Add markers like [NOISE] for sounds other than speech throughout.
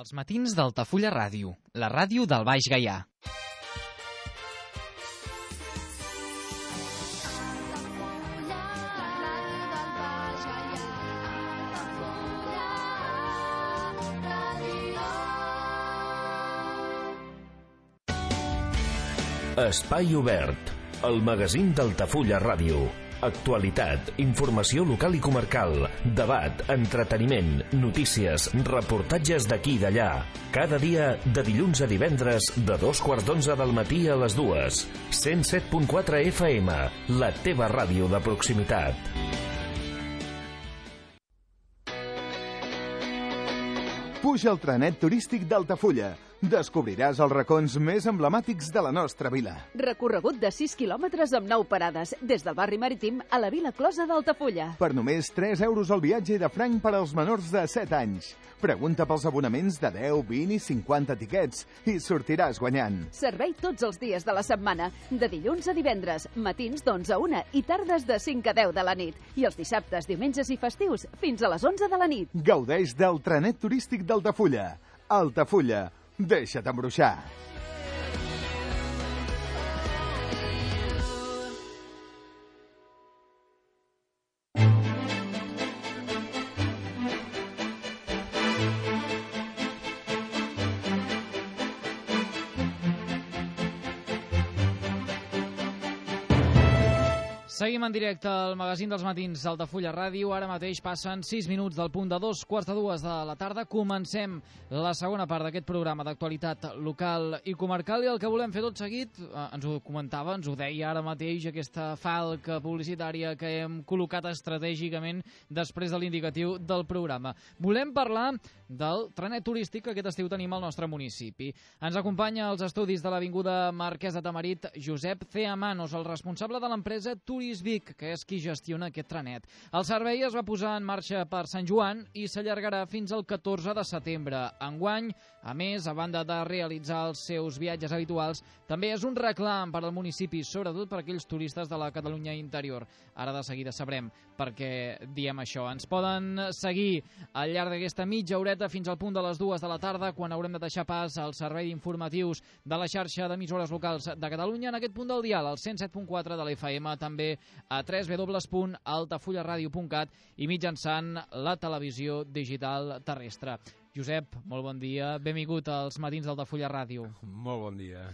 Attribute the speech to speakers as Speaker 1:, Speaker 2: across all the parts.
Speaker 1: Els matins d'Altafulla Ràdio, la ràdio del Baix Gaià.
Speaker 2: Espai obert, el magazín d'Altafulla Ràdio. Actualitat, informació local i comarcal, debat, entreteniment, notícies, reportatges d'aquí i d'allà. Cada dia, de dilluns a divendres, de dos quarts d'onze del matí a les dues. 107.4 FM, la teva ràdio de proximitat. Puja el trenet turístic d'Altafulla Descobriràs els racons més emblemàtics de la nostra vila.
Speaker 1: Recorregut de 6 quilòmetres amb 9 parades, des del barri marítim a la vila closa d'Altafulla.
Speaker 2: Per només 3 euros el viatge de franc per als menors de 7 anys. Pregunta pels abonaments de 10, 20 i 50 tiquets i sortiràs guanyant.
Speaker 1: Servei tots els dies de la setmana, de dilluns a divendres, matins d'11 a 1 i tardes de 5 a 10 de la nit. I els dissabtes, diumenges i festius fins a les 11 de la nit.
Speaker 2: Gaudeix del trenet turístic d'Altafulla. Altafulla, deixa't embruixar.
Speaker 1: Seguim en directe al magazín dels matins d'Altafulla Ràdio. Ara mateix passen 6 minuts del punt de 2, quarts de 2 de la tarda. Comencem la segona part d'aquest programa d'actualitat local i comarcal i el que volem fer tot seguit, eh, ens ho comentava, ens ho deia ara mateix, aquesta falca publicitària que hem col·locat estratègicament després de l'indicatiu del programa. Volem parlar del trenet turístic que aquest estiu tenim al nostre municipi. Ens acompanya als estudis de l'Avinguda Marquesa Tamarit Josep Ceamanos, el responsable de l'empresa Turístic Serveis Vic, que és qui gestiona aquest trenet. El servei es va posar en marxa per Sant Joan i s'allargarà fins al 14 de setembre. Enguany, a més, a banda de realitzar els seus viatges habituals, també és un reclam per al municipi, sobretot per aquells turistes de la Catalunya interior. Ara de seguida sabrem perquè diem això. Ens poden seguir al llarg d'aquesta mitja horeta fins al punt de les dues de la tarda, quan haurem de deixar pas al servei d'informatius de la xarxa d'emissores locals de Catalunya en aquest punt del dial, al 107.4 de la FM, també a www.altafullaradio.cat i mitjançant la televisió digital terrestre. Josep, molt bon dia. Benvingut als matins del Tafulla Ràdio.
Speaker 2: Molt bon dia.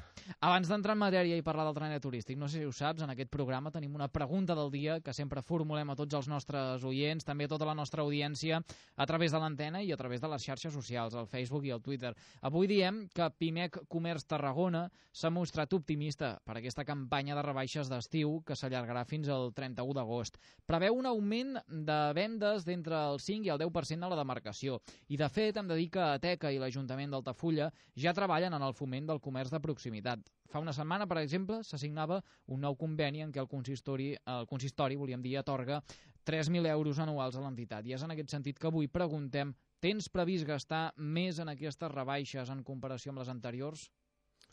Speaker 1: Abans d'entrar en matèria i parlar del trenet turístic, no sé si ho saps, en aquest programa tenim una pregunta del dia que sempre formulem a tots els nostres oients, també a tota la nostra audiència, a través de l'antena i a través de les xarxes socials, al Facebook i al Twitter. Avui diem que Pimec Comerç Tarragona s'ha mostrat optimista per aquesta campanya de rebaixes d'estiu que s'allargarà fins al 31 d'agost. Preveu un augment de vendes d'entre el 5 i el 10% a la demarcació i, de fet, Ferran dedica a Teca i l'Ajuntament d'Altafulla ja treballen en el foment del comerç de proximitat. Fa una setmana, per exemple, s'assignava un nou conveni en què el consistori, el consistori volíem dir, atorga 3.000 euros anuals a l'entitat. I és en aquest sentit que avui preguntem tens previst gastar més en aquestes rebaixes en comparació amb les anteriors?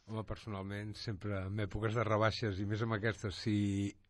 Speaker 2: Home, personalment, sempre en èpoques de rebaixes i més amb aquestes, si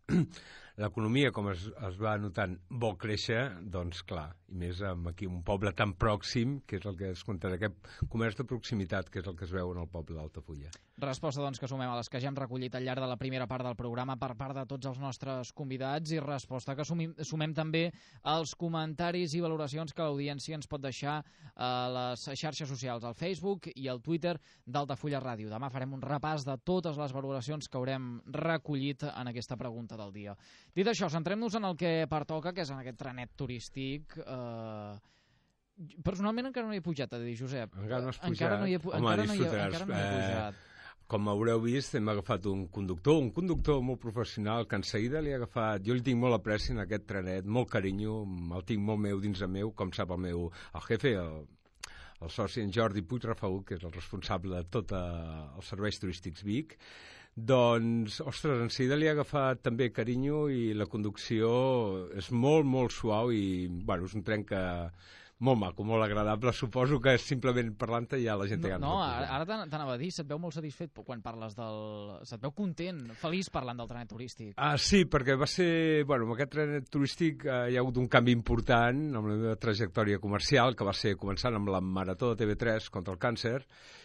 Speaker 2: [CLEARS THROAT] l'economia, com es, es va notant, vol créixer, doncs clar, i més amb aquí un poble tan pròxim, que és el que es compta d'aquest comerç de proximitat, que és el que es veu en el poble d'Altafulla.
Speaker 1: Resposta, doncs, que sumem a les que ja hem recollit al llarg de la primera part del programa per part de tots els nostres convidats i resposta que sumim, sumem també als comentaris i valoracions que l'audiència ens pot deixar a les xarxes socials, al Facebook i al Twitter d'Altafulla Ràdio. Demà farem un repàs de totes les valoracions que haurem recollit en aquesta pregunta del dia. Dit això, centrem-nos en el que pertoca, que és en aquest trenet turístic eh, Eh, personalment encara no hi he pujat a dir, Josep. Encara
Speaker 2: no has pujat. Encara no hi he, Home, encara no hi encara no hi he eh, pujat. Eh, com haureu vist, hem agafat un conductor, un conductor molt professional que en seguida li ha agafat... Jo li tinc molt apreci en aquest trenet, molt carinyo, el tinc molt meu dins de meu, com sap el meu el jefe, el, el soci en Jordi Puig Rafaú, que és el responsable de tot els serveis turístics Vic, doncs, ostres, en Sida li ha agafat també carinyo i la conducció és molt, molt suau i, bueno, és un tren que molt maco, molt agradable. Suposo que simplement parlant-te ja la gent... No, no ara,
Speaker 1: t'anava a dir, se't veu molt satisfet quan parles del... Se't veu content, feliç parlant del trenet turístic.
Speaker 2: Ah, sí, perquè va ser... Bueno, amb aquest trenet turístic eh, hi ha hagut un canvi important amb la meva trajectòria comercial, que va ser començant amb la Marató de TV3 contra el càncer,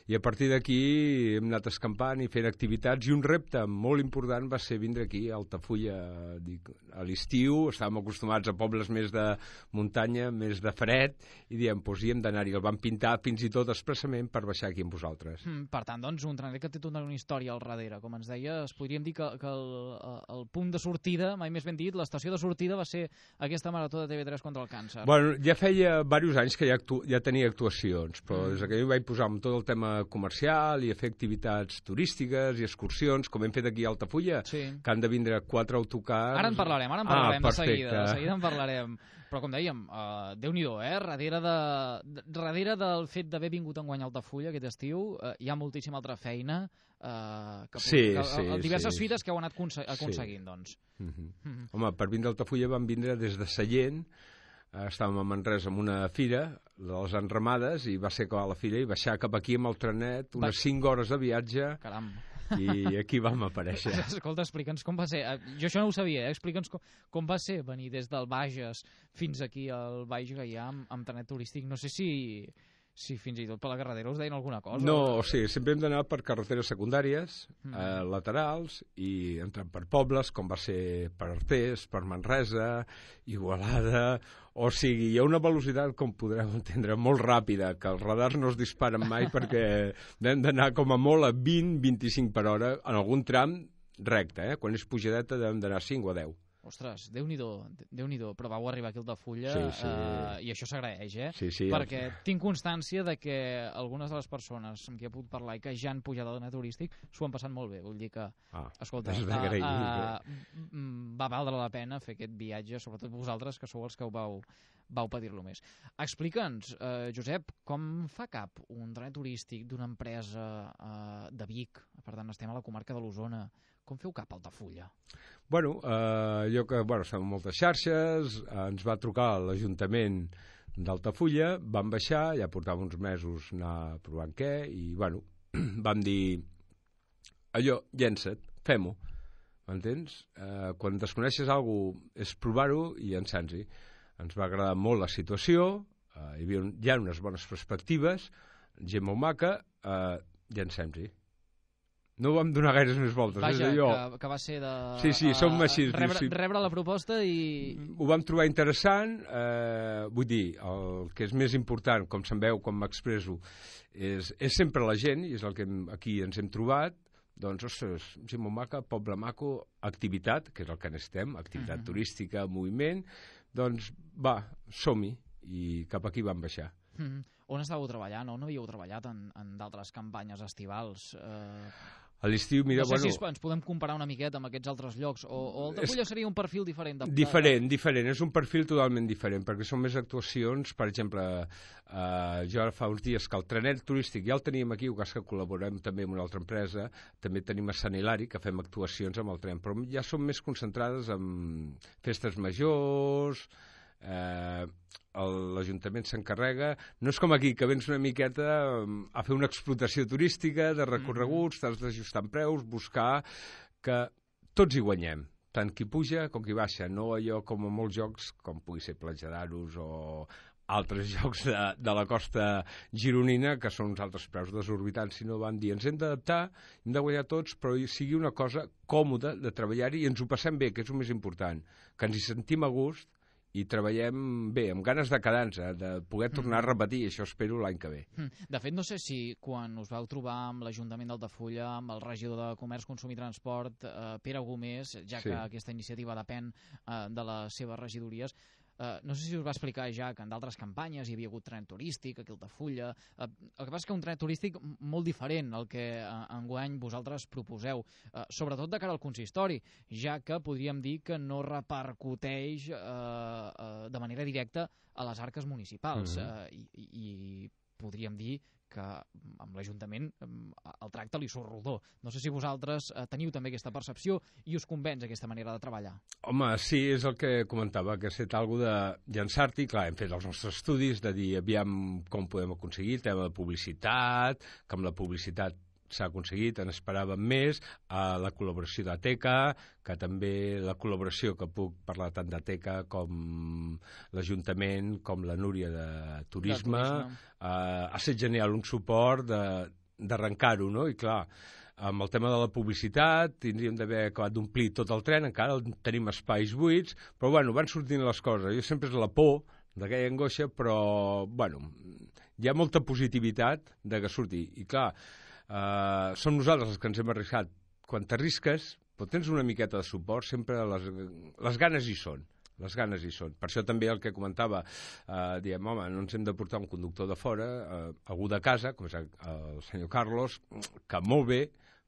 Speaker 2: i a partir d'aquí hem anat escampant i fent activitats, i un repte molt important va ser vindre aquí a Altafulla a l'estiu. Estàvem acostumats a pobles més de muntanya, més de fred, i diem, doncs hi hem d'anar-hi, el van pintar fins i tot expressament per baixar aquí amb vosaltres.
Speaker 1: Mm, per tant, doncs, un trenet que té tota una història al darrere, com ens deia, es podríem dir que, que el, el punt de sortida, mai més ben dit, l'estació de sortida va ser aquesta marató de TV3 contra el càncer. Bueno,
Speaker 2: ja feia diversos anys que ja, actu ja tenia actuacions, però mm. des que jo vaig posar amb tot el tema comercial i a fer activitats turístiques i excursions, com hem fet aquí a Altafulla, sí. que han de vindre quatre autocars... Ara en parlarem, ara en parlarem ah, de seguida, de seguida en
Speaker 1: parlarem. Però com dèiem, uh, déu-n'hi-do, eh? Darrere, de, darrere del fet d'haver vingut a guanyar Altafulla aquest estiu, uh, hi ha moltíssima altra feina uh, que, sí, que, sí, a, a diverses sí. fites que heu anat aconseguint, sí. doncs.
Speaker 2: Mm -hmm. Mm -hmm. Home, per vindre a Altafulla van vindre des de Sallent, estàvem a Manresa amb una fira de les enramades i va ser clar la fira i baixar cap aquí amb el trenet unes va... 5 hores de viatge Caram i aquí vam aparèixer. [LAUGHS]
Speaker 1: Escolta, explica'ns com va ser. Eh, jo això no ho sabia, eh? Explica'ns com, com va ser venir des del Bages fins aquí al Baix Gaià amb, amb trenet turístic. No sé si si fins i tot per la carretera us deien alguna cosa. No,
Speaker 2: o sigui, sempre hem d'anar per carreteres secundàries, mm. eh, laterals, i entrant per pobles, com va ser per Artés, per Manresa, Igualada... O sigui, hi ha una velocitat, com podreu entendre, molt ràpida, que els radars no es disparen mai [LAUGHS] perquè hem d'anar com a molt a 20-25 per hora en algun tram recte, eh? quan és pujadeta hem d'anar 5 o 10
Speaker 1: ostres, déu nhi de déu nhi però vau arribar aquí al Altafulla sí, sí. Eh, i això s'agraeix, eh? Sí, sí, Perquè ja. tinc constància de que algunes de les persones amb qui he pogut parlar i que ja han pujat al turístic s'ho han passat molt bé, vull dir que, ah, escolta, a, a, a, va valdre la pena fer aquest viatge, sobretot vosaltres, que sou els que ho vau, vau patir-lo més. Explica'ns, eh, Josep, com fa cap un dret turístic d'una empresa eh, de Vic, per tant estem a la comarca de l'Osona, com feu cap a Altafulla?
Speaker 2: Bueno, eh, jo que, bueno, som moltes xarxes, ens va trucar l'Ajuntament d'Altafulla, vam baixar, ja portava uns mesos anar provant què, i, bueno, [CLEARS THROAT] vam dir, allò, llença't, fem-ho, m'entens? Eh, quan desconeixes alguna cosa, és provar-ho i llençar-nos-hi. Ens va agradar molt la situació, eh, hi, havia, hi ha unes bones perspectives, gent molt maca, eh, llancem-hi no vam donar gaires més voltes. Vaja, és allò... que, que va ser de... Sí, sí, som així. Rebre, sí. rebre la proposta i... Ho vam trobar interessant, eh, vull dir, el que és més important, com se'n veu, com m'expreso, és, és sempre la gent, i és el que hem, aquí ens hem trobat, doncs, ostres, gent molt maca, poble maco, activitat, que és el que necessitem, activitat uh -huh. turística, moviment, doncs, va, som-hi, i cap aquí vam baixar. Mm
Speaker 1: -hmm. On estàveu treballant On no havíeu treballat en, en d'altres campanyes estivals? Eh
Speaker 2: a l'estiu, mira... No sé bueno, si
Speaker 1: ens podem comparar una miqueta amb aquests altres llocs, o, o el d'Agulla seria un perfil diferent. De... Diferent,
Speaker 2: diferent, és un perfil totalment diferent, perquè són més actuacions, per exemple, eh, jo ara fa uns dies que el trenet turístic ja el teníem aquí, o cas que col·laborem també amb una altra empresa, també tenim a Sant Hilari, que fem actuacions amb el tren, però ja són més concentrades en festes majors, eh, l'Ajuntament s'encarrega, no és com aquí, que vens una miqueta mm, a fer una explotació turística de recorreguts, mm-hmm. t'has d'ajustar en preus, buscar que tots hi guanyem, tant qui puja com qui baixa, no allò com a molts jocs, com pugui ser Platja d'Aros o altres jocs [LAUGHS] de, de la costa gironina, que són uns altres preus desorbitants, no van dir, ens hem d'adaptar, hem de guanyar tots, però sigui una cosa còmoda de treballar-hi i ens ho passem bé, que és el més important, que ens hi sentim a gust, i treballem bé, amb ganes de quedar-nos, eh, de poder tornar a mm-hmm. repetir, això espero l'any que ve.
Speaker 1: Mm. De fet, no sé si quan us vau trobar amb l'Ajuntament d'Altafulla, amb el regidor de Comerç, Consum i Transport, eh, Pere Gomés, ja que sí. aquesta iniciativa depèn eh, de les seves regidories, Eh, no sé si us va explicar ja que en d'altres campanyes hi havia hagut tren turístic, aquí a Altafulla... Eh, el que passa és que un tren turístic molt diferent al que eh, enguany vosaltres proposeu, eh, sobretot de cara al consistori, ja que podríem dir que no repercuteix eh, eh, de manera directa a les arques municipals. Mm -hmm. eh, i, I podríem dir que mm, amb l'Ajuntament mm, el tracte li surt rodó. No sé si vosaltres eh, teniu també aquesta percepció i us convenç aquesta manera de treballar.
Speaker 2: Home, sí, és el que comentava, que ha estat algo de llançar-t'hi. Clar, hem fet els nostres estudis de dir, aviam com podem aconseguir, tema de publicitat, que amb la publicitat s'ha aconseguit, en esperàvem més, a la col·laboració de Teca, que també la col·laboració que puc parlar tant de Teca com l'Ajuntament, com la Núria de Turisme, de turisme. Eh, ha estat genial un suport d'arrencar-ho, no? I clar, amb el tema de la publicitat tindríem d'haver acabat d'omplir tot el tren, encara tenim espais buits, però bueno, van sortint les coses. Jo sempre és la por d'aquella angoixa, però bueno, hi ha molta positivitat de que surti. I clar, eh, som nosaltres els que ens hem arriscat. Quan t'arrisques, però tens una miqueta de suport, sempre les, les ganes hi són les ganes hi són. Per això també el que comentava, eh, diem, home, no ens hem de portar un conductor de fora, eh, algú de casa, com és el, el senyor Carlos, que molt bé,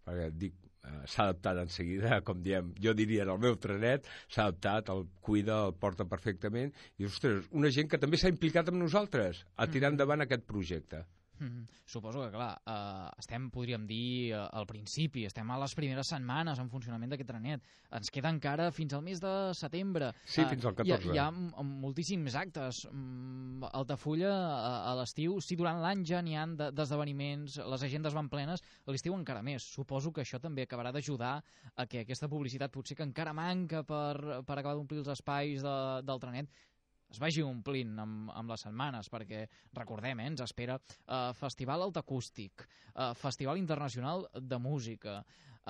Speaker 2: perquè dic, eh, s'ha adaptat en seguida, com diem, jo diria en el meu trenet, s'ha adaptat, el cuida, el porta perfectament, i, ostres, una gent que també s'ha implicat amb nosaltres a tirar mm-hmm. endavant aquest projecte. Mm,
Speaker 1: suposo que, clar, eh, estem, podríem dir, eh, al principi, estem a les primeres setmanes en funcionament d'aquest trenet. Ens queda encara fins al mes de setembre. Sí, eh, fins al 14. Eh, hi, hi ha moltíssims actes. Altafulla, a, a l'estiu, si durant l'any ja n'hi ha d'esdeveniments, les agendes van plenes, a l'estiu encara més. Suposo que això també acabarà d'ajudar a que aquesta publicitat, potser que encara manca per, per acabar d'omplir els espais de, del trenet, es vagi omplint amb, amb les setmanes, perquè recordem, eh, ens espera eh, Festival Alt Acústic, eh, Festival Internacional de Música,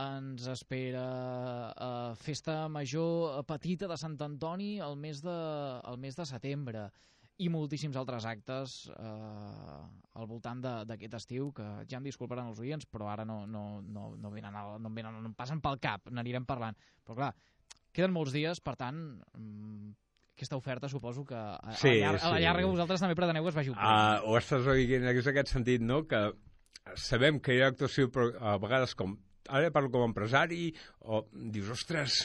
Speaker 1: ens espera eh, Festa Major eh, Petita de Sant Antoni el mes de, el mes de setembre i moltíssims altres actes eh, al voltant d'aquest estiu que ja em disculparan els oients, però ara no, no, no, no, venen, no, venen, no em passen pel cap, n'anirem parlant. Però clar, queden molts dies, per tant, mm, aquesta oferta suposo que a,
Speaker 2: sí, a, llar sí. a la llarga vosaltres també preteneu que es vagi operant. Uh, ah, ho estàs dient en aquest sentit, no? Que sabem que hi ha actuació, però a vegades com... Ara parlo com a empresari, o dius, ostres,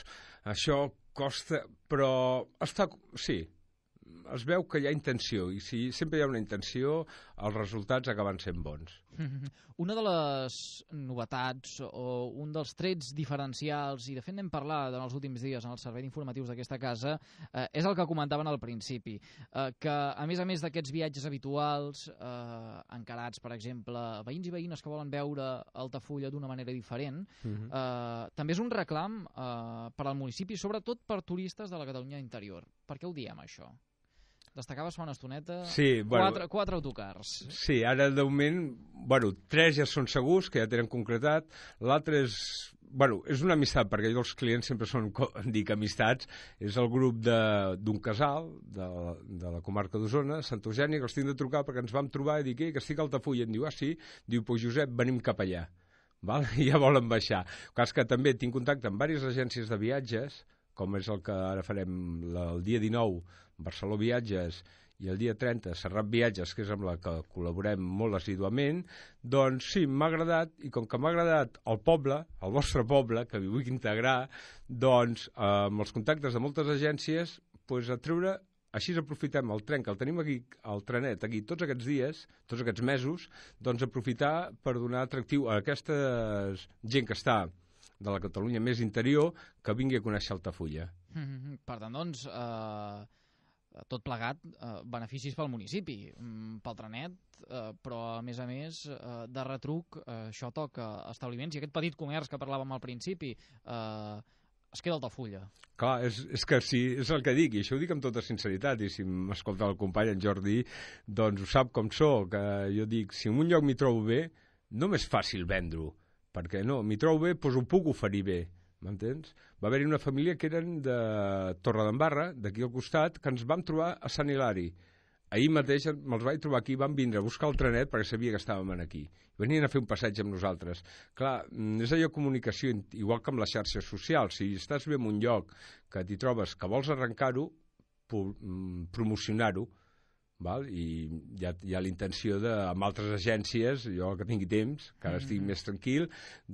Speaker 2: això costa... Però està... Sí, es veu que hi ha intenció, i si sempre hi ha una intenció, els resultats acaben sent bons. [LAUGHS]
Speaker 1: Una de les novetats o un dels trets diferencials, i de fet n'hem parlat en els últims dies en el servei d'informatius d'aquesta casa, eh, és el que comentaven al principi, eh, que a més a més d'aquests viatges habituals, eh, encarats, per exemple, veïns i veïnes que volen veure Altafulla d'una manera diferent, uh mhm. -huh. eh, també és un reclam eh, per al municipi, sobretot per turistes de la Catalunya interior. Per què ho diem, això? destacaves fa una estoneta sí, bueno, quatre, quatre autocars.
Speaker 2: Sí, ara de moment, bueno, tres ja són segurs, que ja tenen concretat, l'altre és bueno, és una amistat, perquè els clients sempre són, [LAUGHS] dic, amistats. És el grup d'un casal de, de la comarca d'Osona, Sant Eugènia, que els tinc de trucar perquè ens vam trobar i dic, eh, que estic a Altafulla. I em diu, ah, sí? Diu, pues Josep, venim cap allà. Val? [LAUGHS] I ja volen baixar. Cas que també tinc contacte amb diverses agències de viatges, com és el que ara farem el dia 19 Barcelona Viatges i el dia 30 Serrat Viatges, que és amb la que col·laborem molt assiduament, doncs sí, m'ha agradat, i com que m'ha agradat el poble, el vostre poble, que m'hi vull integrar, doncs eh, amb els contactes de moltes agències, pues, a treure així aprofitem el tren que el tenim aquí, el trenet aquí tots aquests dies, tots aquests mesos, doncs aprofitar per donar atractiu a aquesta gent que està de la Catalunya més interior que vingui a conèixer Altafulla.
Speaker 1: Mm -hmm. Per tant, doncs, eh, Eh, tot plegat eh, beneficis pel municipi, mm, pel trenet, eh, però a més a més eh, de retruc eh, això toca establiments i aquest petit comerç que parlàvem al principi eh, es queda al Tafulla.
Speaker 2: Clar, és, és que sí, és el que dic, i això ho dic amb tota sinceritat, i si m'escolta el company en Jordi, doncs ho sap com sóc, que jo dic, si en un lloc m'hi trobo bé, no m'és fàcil vendre-ho, perquè no, m'hi trobo bé, doncs ho puc oferir bé, m'entens? Va haver-hi una família que eren de Torredembarra, d'aquí al costat, que ens vam trobar a Sant Hilari. Ahir mateix me'ls vaig trobar aquí, van vindre a buscar el trenet perquè sabia que estàvem aquí. Venien a fer un passeig amb nosaltres. Clar, mm, és allò comunicació, igual que amb les xarxes socials. Si estàs bé en un lloc que t'hi trobes, que vols arrencar-ho, mm, promocionar-ho, val? i hi ha, hi ha la intenció de, amb altres agències, jo que tingui temps, que ara mm. estic més tranquil,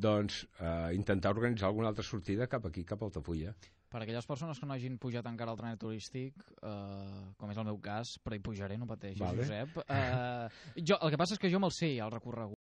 Speaker 2: doncs eh, intentar organitzar alguna altra sortida cap aquí, cap a Altafulla.
Speaker 1: Per a aquelles persones que no hagin pujat encara al trenet turístic, eh, com és el meu cas, però hi pujaré, no pateixis, vale. Josep. Eh, jo, el que passa és que jo me'l sé, el recorregut.